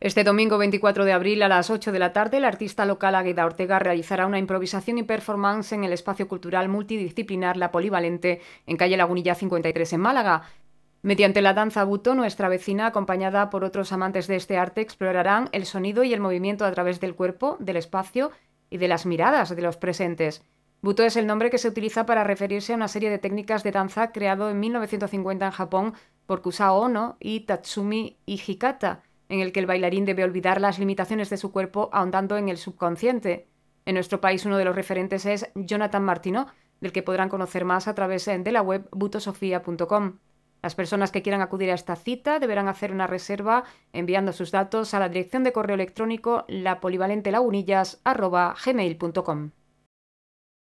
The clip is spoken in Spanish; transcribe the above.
Este domingo 24 de abril a las 8 de la tarde, la artista local Agueda Ortega realizará una improvisación y performance en el espacio cultural multidisciplinar La Polivalente en calle Lagunilla 53 en Málaga. Mediante la danza buto, nuestra vecina, acompañada por otros amantes de este arte, explorarán el sonido y el movimiento a través del cuerpo, del espacio y de las miradas de los presentes. Buto es el nombre que se utiliza para referirse a una serie de técnicas de danza creado en 1950 en Japón por Kusao Ono y Tatsumi Hikata en el que el bailarín debe olvidar las limitaciones de su cuerpo ahondando en el subconsciente. En nuestro país uno de los referentes es Jonathan Martino, del que podrán conocer más a través eh, de la web butosofia.com. Las personas que quieran acudir a esta cita deberán hacer una reserva enviando sus datos a la dirección de correo electrónico lapolivalentelagunillas.com.